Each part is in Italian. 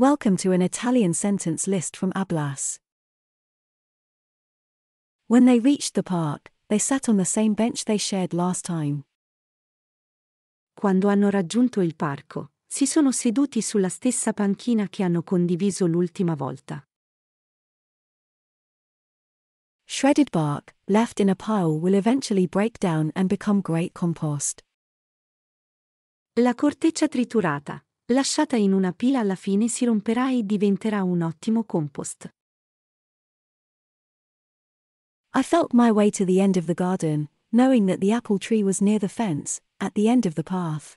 Welcome to an Italian sentence list from Ablas. When they reached the park, they sat on the same bench they shared last time. Quando hanno raggiunto il parco, si sono seduti sulla stessa panchina che hanno condiviso l'ultima volta. Shredded bark, left in a pile, will eventually break down and become great compost. La corteccia triturata, lasciata in una pila alla fine si romperà e diventerà un ottimo compost. I felt my way to the end of the garden, knowing that the apple tree was near the fence, at the end of the path.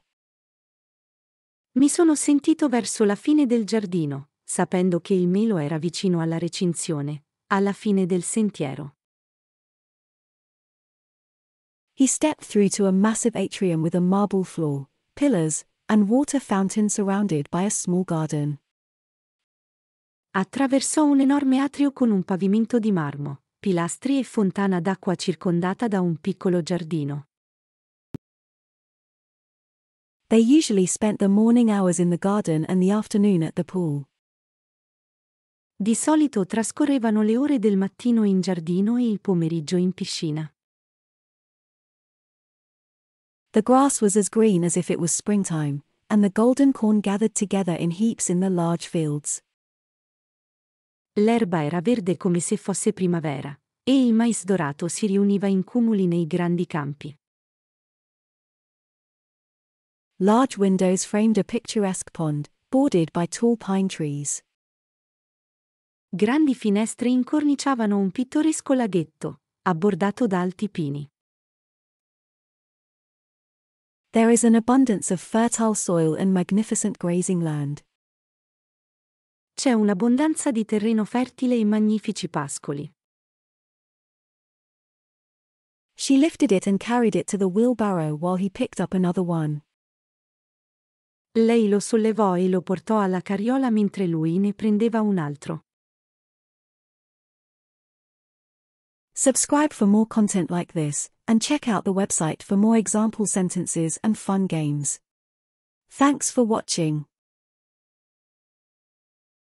Mi sono sentito verso la fine del giardino, sapendo che il melo era vicino alla recinzione, alla fine del sentiero. He stepped through to a massive atrium with a marble floor, pillars, and water fountain surrounded by a small garden. Attraversò un enorme atrio con un pavimento di marmo, pilastri e fontana d'acqua circondata da un piccolo giardino. They usually spent the morning hours in the garden and the afternoon at the pool. Di solito trascorrevano le ore del mattino in giardino e il pomeriggio in piscina. The grass was as green as if it was springtime, and the golden corn gathered together in heaps in the large fields. L'erba era verde come se fosse primavera, e il mais dorato si riuniva in cumuli nei grandi campi. Large windows framed a picturesque pond, bordered by tall pine trees. Grandi finestre incorniciavano un pittoresco laghetto, abbordato da alti pini. There is an abundance of fertile soil and magnificent grazing land. C'è un'abbondanza di terreno fertile e magnifici pascoli. She lifted it and carried it to the wheelbarrow while he picked up another one. Lei lo sollevò e lo portò alla carriola mentre lui ne prendeva un altro. Subscribe for more content like this, and check out the website for more example sentences and fun games. Thanks for watching.